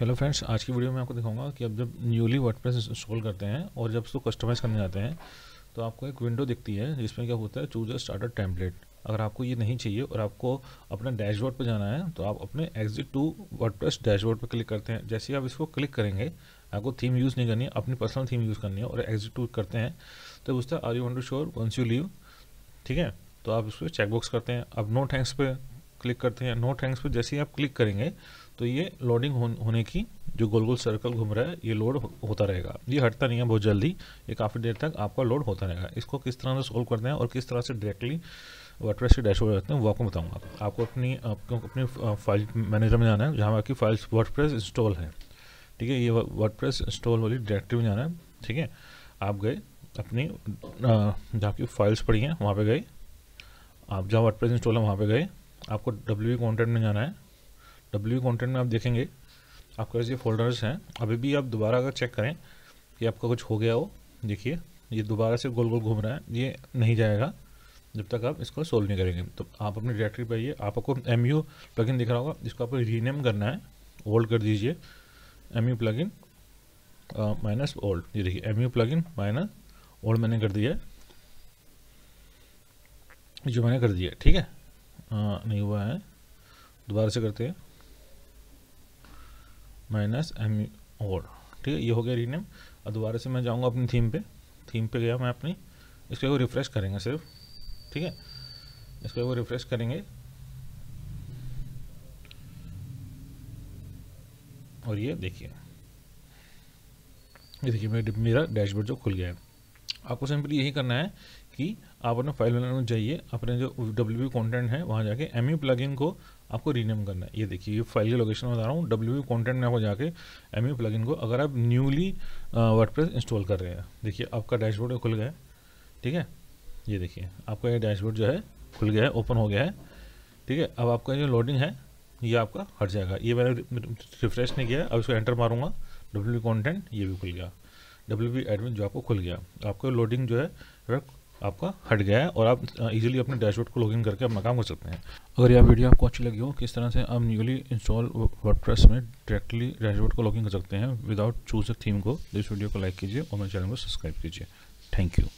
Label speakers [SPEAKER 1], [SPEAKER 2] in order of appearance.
[SPEAKER 1] hello friends आज की video में आपको दिखाऊंगा कि अब जब न्यूली वर्डप्रेस इंस्टॉल करते हैं और जब उसको कस्टमाइज़ करने जाते हैं तो आपको एक विंडो दिखती है जिसमें क्या होता है चूज अ स्टार्टर टेम्पलेट अगर आपको ये नहीं चाहिए और आपको अपना डैशबोर्ड पर जाना है तो आप अपने एग्जिट टू वर्डप्रेस डैशबोर्ड पर क्लिक करते हैं जैसे ही आप इसको क्लिक करेंगे आपको थीम यूज़ नहीं करनी है अपनी पर्सनल थीम यूज़ करनी है और एग्जिट टू करते हैं तो पूछता are you want to sure once you leave ठीक है तो आप इस पर चेकबॉक्स करते हैं अब नो थैंक्स पे क्लिक करते हैं नो थैंक्स पर जैसे ही आप क्लिक करेंगे तो ये लोडिंग होने की जो गोल गोल सर्कल घूम रहा है ये लोड होता रहेगा ये हटता नहीं है बहुत जल्दी ये काफ़ी देर तक आपका लोड होता रहेगा इसको किस तरह से सोल्व करते हैं और किस तरह से डायरेक्टली वर्डप्रेस के डैशबोर्ड रहते हैं वो आपको बताऊँगा आपको अपनी आपको अपनी फाइल मैनेजर में जाना है जहाँ आपकी फाइल्स वर्डप्रेस इंस्टॉल है ठीक है ये वर्डप्रेस इंस्टॉल वाली डायरेक्टरी में जाना है ठीक है आप गए अपनी जहाँ की फाइल्स पड़ी हैं वहाँ पे गए आप जहाँ वर्डप्रेस इंस्टॉल है वहाँ पे गए आपको डब्ल्यू कॉन्टेंट e में जाना है डब्ल्यू कॉन्टेंट e में आप देखेंगे आपके पास ये फोल्डर्स हैं अभी भी आप दोबारा अगर चेक करें कि आपका कुछ हो गया हो देखिए ये दोबारा से गोल गोल घूम रहा है ये नहीं जाएगा जब तक आप इसको सोल्व नहीं करेंगे तो आप अपनी डायरेक्टरी पर आइए आपको एम यू इन दिख रहा होगा इसको आपको रीनेम करना है ओल्ड कर दीजिए M U N minus hold ये देखिए M U N minus hold मैंने कर दिया है जो मैंने कर दिया ठीक है हाँ, नहीं हुआ है दोबारा से करते हैं माइनस एम और ठीक है ये हो गया रीनेम और दोबारा से मैं जाऊंगा अपनी थीम पे थीम पे गया मैं अपनी इसके वो रिफ़्रेश करेंगे सिर्फ ठीक है इसके वो रिफ़्रेश करेंगे और ये देखिए ये देखिए मेरा डैशबोर्ड जो खुल गया है आपको सिंपली यही करना है कि आप अपने फाइल मैनेजर में जाइए अपने जो डब्ल्यू बी कॉन्टेंट है वहाँ जाके एम यू प्लगिन को आपको रीनेम करना है ये देखिए ये फाइल की लोकेशन बता रहा हूँ डब्ल्यू बी कॉन्टेंट में आपको जाके एम यू प्लगिन को अगर आप न्यूली वर्डप्रेस इंस्टॉल कर रहे हैं देखिए आपका डैशबोर्ड खुल गया है ठीक है ये देखिए आपका ये डैशबोर्ड जो है खुल गया है ओपन हो गया है ठीक है अब आपका जो लोडिंग है ये आपका हट जाएगा ये मैंने रिफ्रेश नहीं किया अब इसको एंटर मारूंगा डब्ल्यू बी कॉन्टेंट ये भी खुल गया डब्ल्यू बी एडमिन जो आपको खुल गया आपका लोडिंग जो है आपका हट गया है और आप इजीली अपने डैशबोर्ड को लॉगिन करके अपना काम कर सकते हैं अगर यह वीडियो आपको अच्छी लगी हो किस तरह से आप न्यूली इंस्टॉल वर्डप्रेस में डायरेक्टली डैशबोर्ड को लॉगिन कर सकते हैं विदाउट चूज अ थीम को तो इस वीडियो को लाइक कीजिए और मेरे चैनल को सब्सक्राइब कीजिए थैंक यू